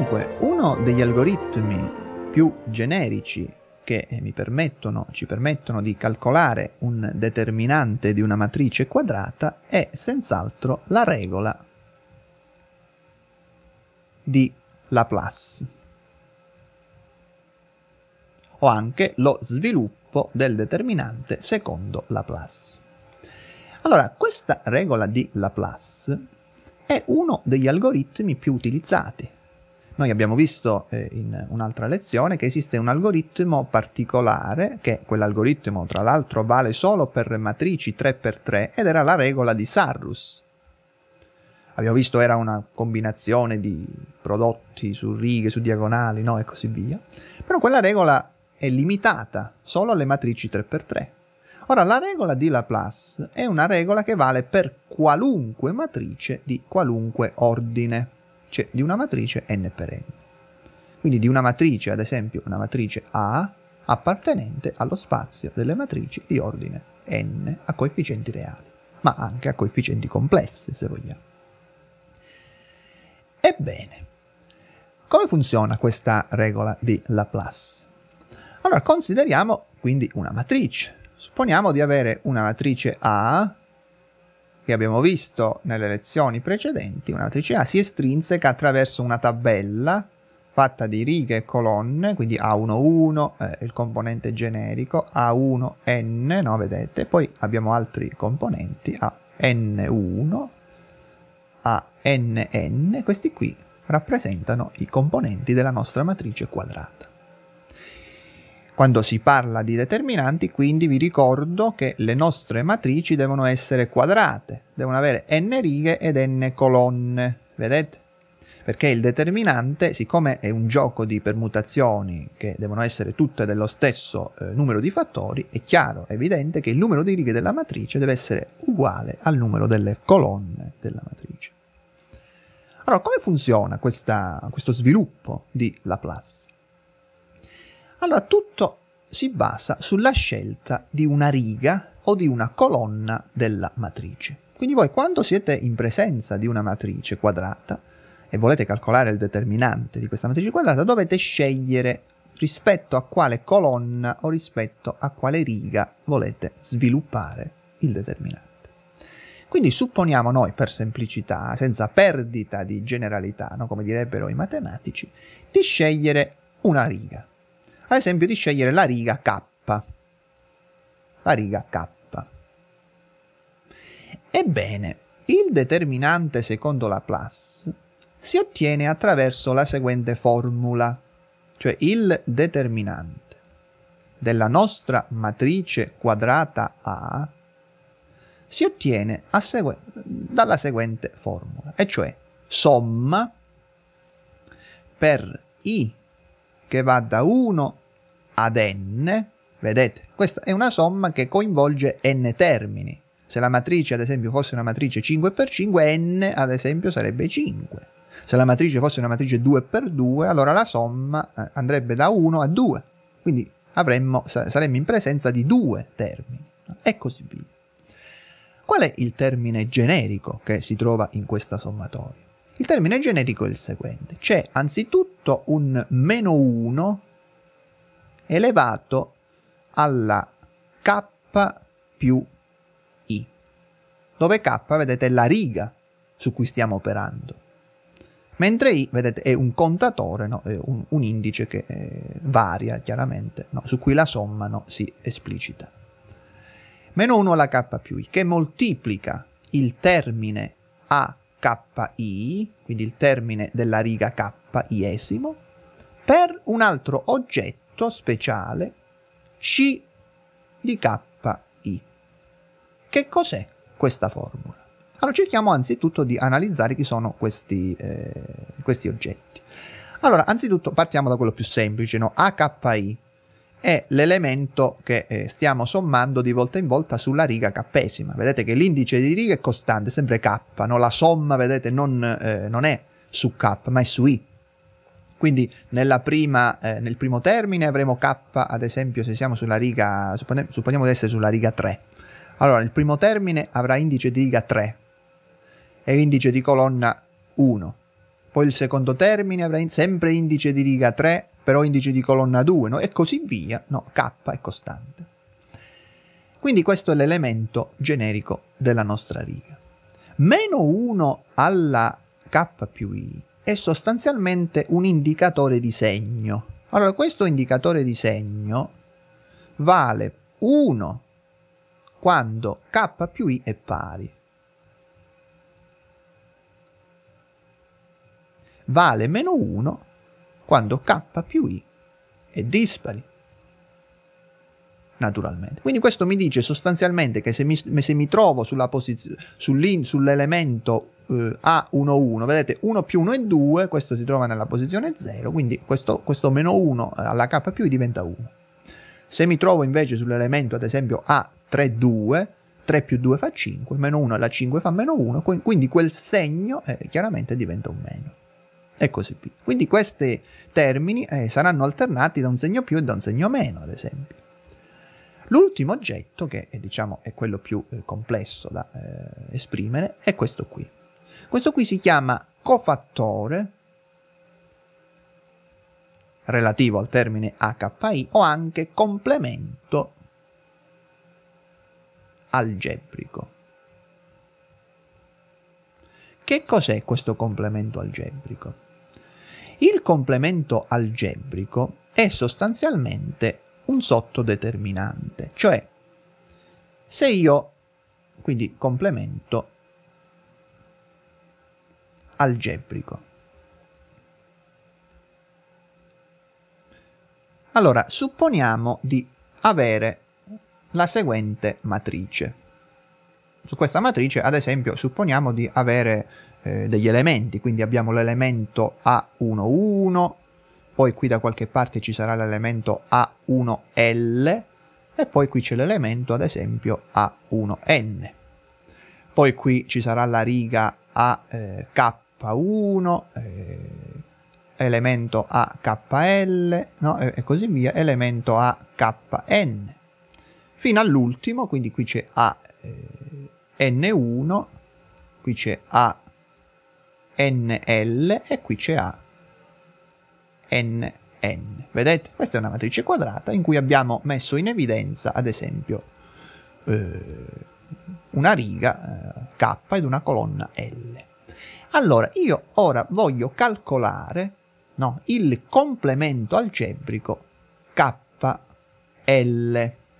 Dunque, uno degli algoritmi più generici che mi permettono, ci permettono di calcolare un determinante di una matrice quadrata è senz'altro la regola di Laplace o anche lo sviluppo del determinante secondo Laplace. Allora, questa regola di Laplace è uno degli algoritmi più utilizzati noi abbiamo visto eh, in un'altra lezione che esiste un algoritmo particolare, che quell'algoritmo tra l'altro vale solo per matrici 3x3 ed era la regola di Sarrus. Abbiamo visto era una combinazione di prodotti su righe, su diagonali, no? e così via. Però quella regola è limitata solo alle matrici 3x3. Ora, la regola di Laplace è una regola che vale per qualunque matrice di qualunque ordine cioè di una matrice n per n. Quindi di una matrice, ad esempio una matrice A, appartenente allo spazio delle matrici di ordine n a coefficienti reali, ma anche a coefficienti complessi, se vogliamo. Ebbene, come funziona questa regola di Laplace? Allora, consideriamo quindi una matrice. Supponiamo di avere una matrice A che abbiamo visto nelle lezioni precedenti, una TCA si estrinseca attraverso una tabella fatta di righe e colonne, quindi A11 eh, il componente generico, A1N, no, vedete, poi abbiamo altri componenti, AN1, ANN, questi qui rappresentano i componenti della nostra matrice quadrata. Quando si parla di determinanti, quindi vi ricordo che le nostre matrici devono essere quadrate, devono avere n righe ed n colonne, vedete? Perché il determinante, siccome è un gioco di permutazioni che devono essere tutte dello stesso eh, numero di fattori, è chiaro, è evidente che il numero di righe della matrice deve essere uguale al numero delle colonne della matrice. Allora, come funziona questa, questo sviluppo di Laplace? Allora, tutto si basa sulla scelta di una riga o di una colonna della matrice. Quindi voi quando siete in presenza di una matrice quadrata e volete calcolare il determinante di questa matrice quadrata, dovete scegliere rispetto a quale colonna o rispetto a quale riga volete sviluppare il determinante. Quindi supponiamo noi, per semplicità, senza perdita di generalità, no? come direbbero i matematici, di scegliere una riga ad esempio di scegliere la riga K. La riga K. Ebbene, il determinante secondo Laplace si ottiene attraverso la seguente formula, cioè il determinante della nostra matrice quadrata A si ottiene segu dalla seguente formula, e cioè somma per i che va da 1 ad n, vedete, questa è una somma che coinvolge n termini. Se la matrice, ad esempio, fosse una matrice 5x5, n, ad esempio, sarebbe 5. Se la matrice fosse una matrice 2x2, allora la somma eh, andrebbe da 1 a 2. Quindi avremmo, saremmo in presenza di due termini, e così via. Qual è il termine generico che si trova in questa sommatoria? Il termine generico è il seguente. C'è anzitutto un meno 1 elevato alla k più i, dove k, vedete, è la riga su cui stiamo operando. Mentre i, vedete, è un contatore, no? è un, un, indice che eh, varia chiaramente, no? su cui la somma no? si esplicita. Meno 1 alla k più i, che moltiplica il termine a KI, quindi il termine della riga K iesimo, per un altro oggetto molto speciale KI. Che cos'è questa formula? Allora cerchiamo anzitutto di analizzare chi sono questi, eh, questi oggetti. Allora, anzitutto partiamo da quello più semplice, no? AKI è l'elemento che eh, stiamo sommando di volta in volta sulla riga k'esima. Vedete che l'indice di riga è costante, sempre k, no? la somma vedete non, eh, non è su k ma è su i. Quindi prima, eh, nel primo termine avremo K, ad esempio, se siamo sulla riga, suppone, supponiamo di essere sulla riga 3. Allora, il primo termine avrà indice di riga 3 e indice di colonna 1. Poi il secondo termine avrà in, sempre indice di riga 3, però indice di colonna 2, no? e così via. No, K è costante. Quindi questo è l'elemento generico della nostra riga. Meno 1 alla K più I è sostanzialmente un indicatore di segno. Allora, questo indicatore di segno vale 1 quando k più i è pari. Vale meno 1 quando k più i è dispari naturalmente. Quindi questo mi dice sostanzialmente che se mi, se mi trovo sull'elemento eh, A11, vedete 1 più 1 è 2, questo si trova nella posizione 0, quindi questo, questo meno 1 alla K più diventa 1. Se mi trovo invece sull'elemento ad esempio A32, 3 più 2 fa 5, meno 1 alla 5 fa meno 1, quindi quel segno eh, chiaramente diventa un meno. E così via. Quindi questi termini eh, saranno alternati da un segno più e da un segno meno, ad esempio. L'ultimo oggetto, che è, diciamo, è quello più eh, complesso da eh, esprimere, è questo qui. Questo qui si chiama cofattore, relativo al termine HI, o anche complemento algebrico. Che cos'è questo complemento algebrico? Il complemento algebrico è sostanzialmente un sottodeterminante, cioè se io quindi complemento algebrico. Allora, supponiamo di avere la seguente matrice. Su questa matrice, ad esempio, supponiamo di avere eh, degli elementi, quindi abbiamo l'elemento A11, poi qui da qualche parte ci sarà l'elemento A1L e poi qui c'è l'elemento ad esempio A1N. Poi qui ci sarà la riga AK1, eh, eh, elemento AKL no? e, e così via, elemento AKN. Fino all'ultimo, quindi qui c'è AN1, eh, qui c'è ANL e qui c'è A NN. Vedete? Questa è una matrice quadrata in cui abbiamo messo in evidenza, ad esempio, eh, una riga eh, K ed una colonna L. Allora, io ora voglio calcolare no, il complemento algebrico KL,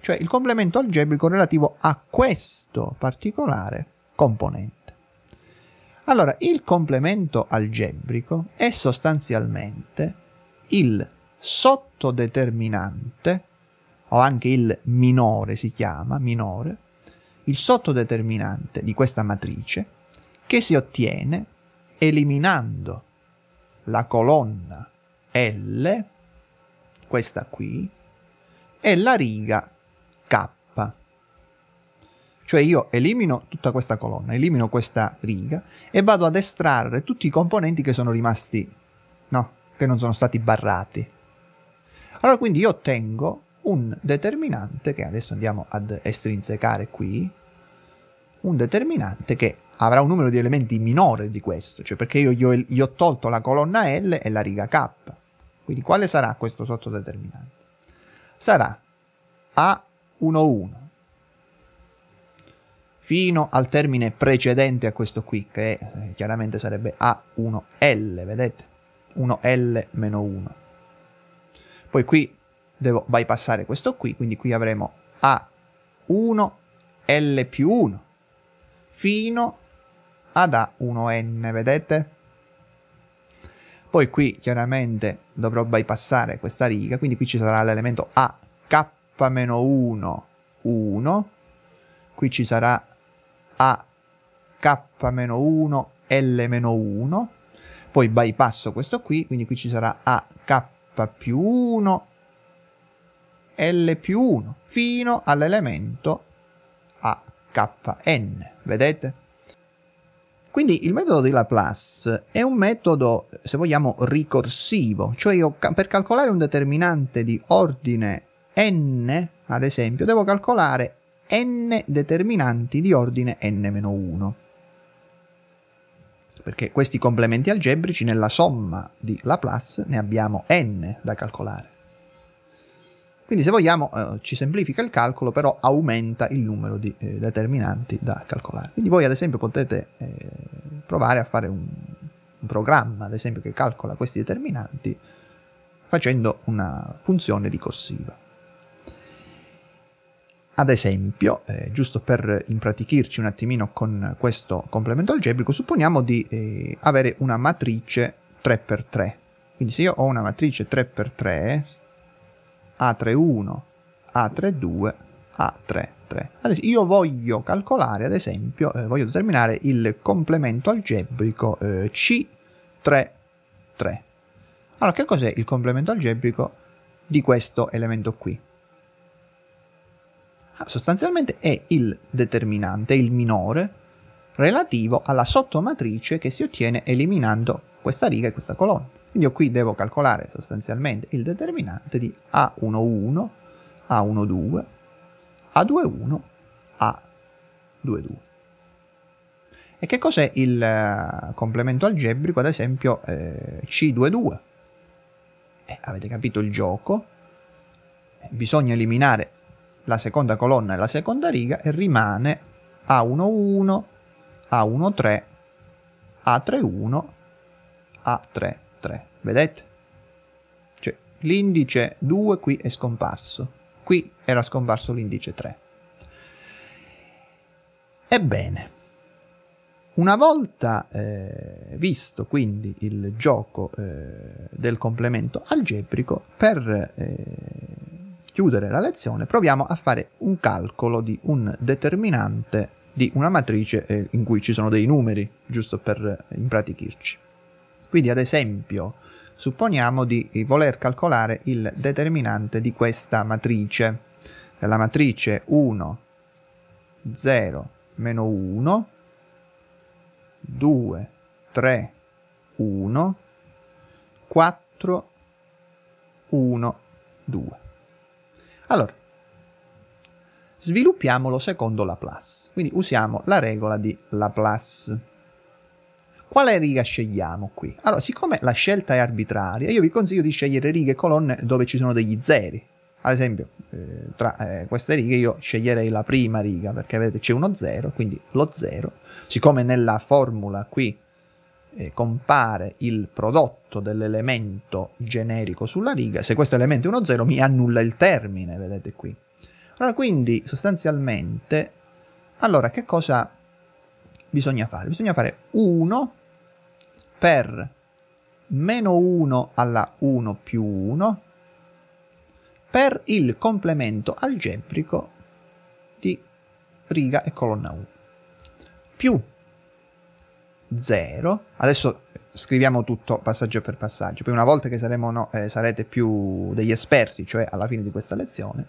cioè il complemento algebrico relativo a questo particolare componente. Allora, il complemento algebrico è sostanzialmente il sottodeterminante, o anche il minore si chiama, minore, il sottodeterminante di questa matrice che si ottiene eliminando la colonna L, questa qui, e la riga K. Cioè io elimino tutta questa colonna, elimino questa riga e vado ad estrarre tutti i componenti che sono rimasti, no, che non sono stati barrati. Allora quindi io ottengo un determinante che adesso andiamo ad estrinsecare qui, un determinante che avrà un numero di elementi minore di questo, cioè perché io gli ho, gli ho tolto la colonna L e la riga K. Quindi quale sarà questo sottodeterminante? Sarà A11 fino al termine precedente a questo qui, che chiaramente sarebbe A1L, vedete? 1L-1. Poi qui devo bypassare questo qui, quindi qui avremo A1 L più 1 fino ad A1N, vedete? Poi qui chiaramente dovrò bypassare questa riga, quindi qui ci sarà l'elemento AK-1, 1, qui ci sarà AK-1, L-1, poi bypasso questo qui, quindi qui ci sarà AK più 1, L più 1, fino all'elemento AKN, vedete? Quindi il metodo di Laplace è un metodo, se vogliamo, ricorsivo, cioè io per calcolare un determinante di ordine n, ad esempio, devo calcolare n determinanti di ordine n-1 perché questi complementi algebrici nella somma di Laplace ne abbiamo n da calcolare. Quindi se vogliamo eh, ci semplifica il calcolo, però aumenta il numero di eh, determinanti da calcolare. Quindi voi ad esempio potete eh, provare a fare un, un, programma, ad esempio, che calcola questi determinanti facendo una funzione ricorsiva. Ad esempio, eh, giusto per impratichirci un attimino con questo complemento algebrico, supponiamo di eh, avere una matrice 3x3. Quindi se io ho una matrice 3x3, A31, A32, A33. Adesso io voglio calcolare, ad esempio, eh, voglio determinare il complemento algebrico eh, C33. Allora, che cos'è il complemento algebrico di questo elemento qui? sostanzialmente è il determinante, il minore, relativo alla sottomatrice che si ottiene eliminando questa riga e questa colonna. Quindi io qui devo calcolare sostanzialmente il determinante di A11, A12, A21, A22. E che cos'è il eh, complemento algebrico, ad esempio, eh, C22? Eh, avete capito il gioco? Eh, bisogna eliminare la seconda colonna e la seconda riga e rimane A11, A13, A31, A33. Vedete? Cioè, l'indice 2 qui è scomparso. Qui era scomparso l'indice 3. Ebbene, una volta eh, visto quindi il gioco eh, del complemento algebrico, per eh, chiudere la lezione proviamo a fare un calcolo di un determinante di una matrice eh, in cui ci sono dei numeri, giusto per eh, impratichirci. Quindi ad esempio supponiamo di voler calcolare il determinante di questa matrice, della matrice 1, 0, meno 1, 2, 3, 1, 4, 1, 2. Allora, sviluppiamolo secondo Laplace. Quindi usiamo la regola di Laplace. Quale riga scegliamo qui? Allora, siccome la scelta è arbitraria, io vi consiglio di scegliere righe e colonne dove ci sono degli zeri. Ad esempio, eh, tra eh, queste righe io sceglierei la prima riga, perché vedete c'è uno 0, quindi lo 0. Siccome nella formula qui eh, compare il prodotto dell'elemento generico sulla riga, se questo elemento è uno 0 mi annulla il termine, vedete qui. Allora quindi sostanzialmente, allora che cosa bisogna fare? Bisogna fare 1 per meno 1 alla 1 più 1 per il complemento algebrico di riga e colonna 1 più 0. Adesso scriviamo tutto passaggio per passaggio, poi una volta che saremo, no, eh, sarete più degli esperti, cioè alla fine di questa lezione,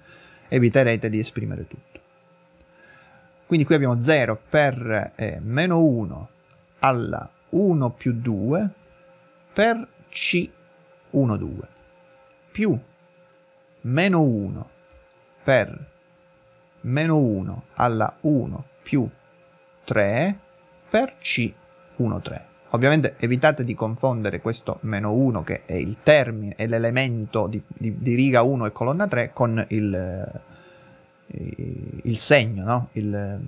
eviterete di esprimere tutto. Quindi qui abbiamo 0 per eh, meno 1 alla 1 più 2 per C 1, 2 più meno 1 per meno 1 alla 1 più 3 per C 1 1,3. Ovviamente evitate di confondere questo meno 1 che è il termine, è l'elemento di, di, di riga 1 e colonna 3 con il, eh, il segno, no? il,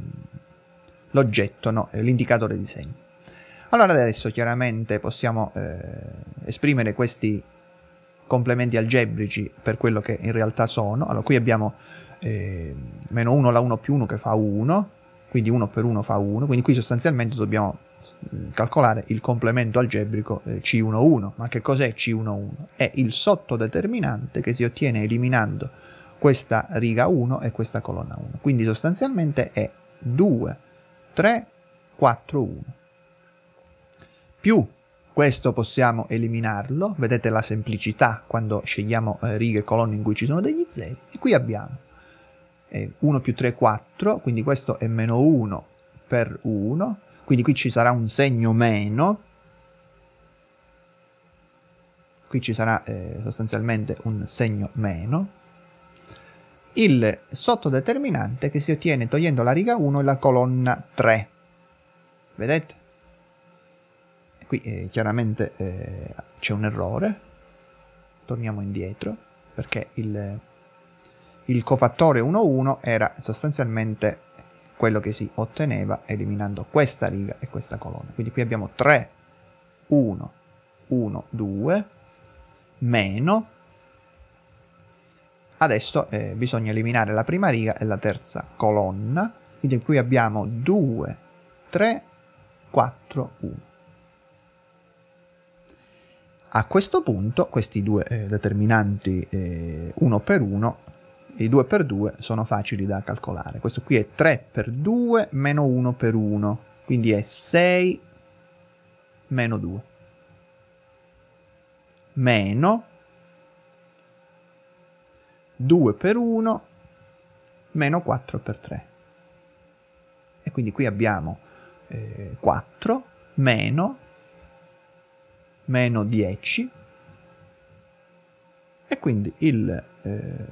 l'oggetto, no? l'indicatore di segno. Allora adesso chiaramente possiamo eh, esprimere questi complementi algebrici per quello che in realtà sono. Allora qui abbiamo eh, meno 1 la 1 più 1 che fa 1, quindi 1 per 1 fa 1, quindi qui sostanzialmente dobbiamo calcolare il complemento algebrico eh, C11. Ma che cos'è C11? È il sottodeterminante che si ottiene eliminando questa riga 1 e questa colonna 1. Quindi sostanzialmente è 2, 3, 4, 1. Più questo possiamo eliminarlo, vedete la semplicità quando scegliamo eh, righe e colonne in cui ci sono degli zeri, e qui abbiamo 1 eh, più 3 4, quindi questo è meno 1 per 1, quindi qui ci sarà un segno meno, qui ci sarà eh, sostanzialmente un segno meno, il sottodeterminante che si ottiene togliendo la riga 1 e la colonna 3. Vedete? Qui eh, chiaramente eh, c'è un errore, torniamo indietro, perché il, il cofattore 1 era sostanzialmente quello che si otteneva eliminando questa riga e questa colonna. Quindi qui abbiamo 3, 1, 1, 2, meno. Adesso eh, bisogna eliminare la prima riga e la terza colonna, quindi qui abbiamo 2, 3, 4, 1. A questo punto questi due eh, determinanti eh, uno per uno i 2 per 2 sono facili da calcolare. Questo qui è 3 per 2 meno 1 per 1, quindi è 6 meno 2. Meno 2 per 1 meno 4 per 3. E quindi qui abbiamo eh, 4 meno meno 10 e quindi il eh,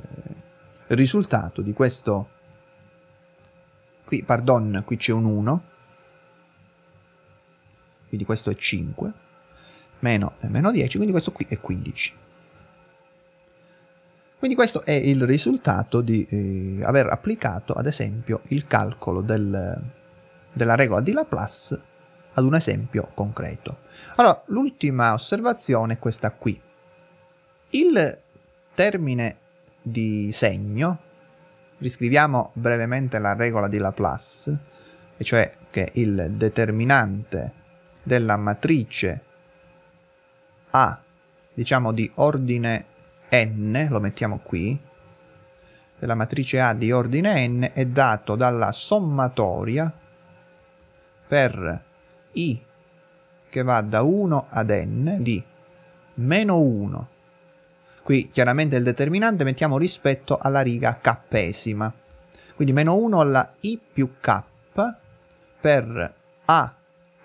risultato di questo... Qui, pardon, qui c'è un 1. Quindi questo è 5. Meno, meno 10, quindi questo qui è 15. Quindi questo è il risultato di eh, aver applicato, ad esempio, il calcolo del, della regola di Laplace ad un esempio concreto. Allora, l'ultima osservazione è questa qui. Il termine di segno, riscriviamo brevemente la regola di Laplace, e cioè che il determinante della matrice A, diciamo di ordine n, lo mettiamo qui, della matrice A di ordine n è dato dalla sommatoria per i che va da 1 ad n di meno 1 Qui chiaramente il determinante mettiamo rispetto alla riga k'esima. Quindi meno 1 alla i più k per a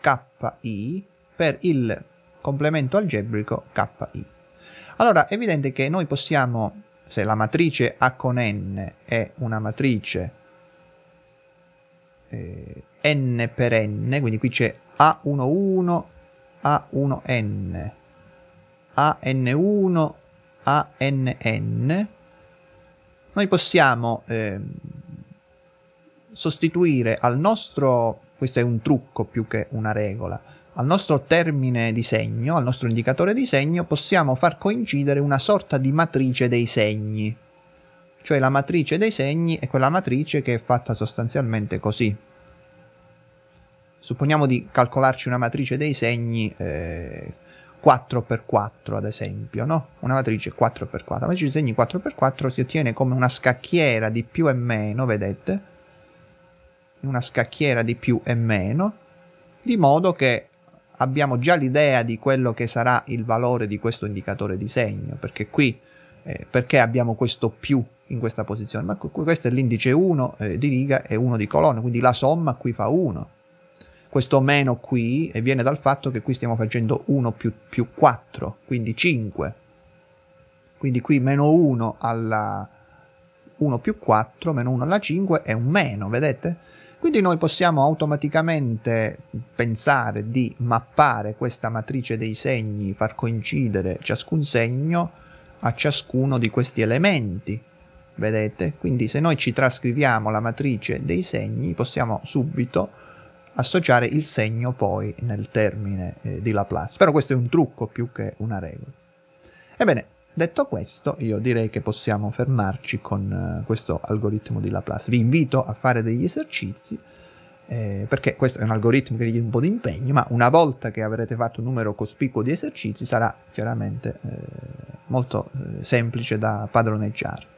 ki per il complemento algebrico ki. Allora è evidente che noi possiamo, se la matrice A con n è una matrice eh, n per n, quindi qui c'è A11, A1n, AN1, ANN, noi possiamo eh, sostituire al nostro, questo è un trucco più che una regola, al nostro termine di segno, al nostro indicatore di segno, possiamo far coincidere una sorta di matrice dei segni. Cioè la matrice dei segni è quella matrice che è fatta sostanzialmente così. Supponiamo di calcolarci una matrice dei segni eh, 4x4 ad esempio, no? Una matrice 4x4, la matrice di segni 4x4 si ottiene come una scacchiera di più e meno, vedete? Una scacchiera di più e meno, di modo che abbiamo già l'idea di quello che sarà il valore di questo indicatore di segno, perché qui, eh, perché abbiamo questo più in questa posizione? Ma questo è l'indice 1 eh, di riga e 1 di colonna, quindi la somma qui fa 1. Questo meno qui viene dal fatto che qui stiamo facendo 1 più, più 4, quindi 5. Quindi qui meno 1 alla 1 più 4, meno 1 alla 5 è un meno, vedete? Quindi noi possiamo automaticamente pensare di mappare questa matrice dei segni, far coincidere ciascun segno a ciascuno di questi elementi, vedete? Quindi se noi ci trascriviamo la matrice dei segni possiamo subito associare il segno poi nel termine eh, di Laplace. Però questo è un trucco più che una regola. Ebbene, detto questo, io direi che possiamo fermarci con eh, questo algoritmo di Laplace. Vi invito a fare degli esercizi, eh, perché questo è un algoritmo che richiede un po' di impegno, ma una volta che avrete fatto un numero cospicuo di esercizi sarà chiaramente eh, molto eh, semplice da padroneggiare.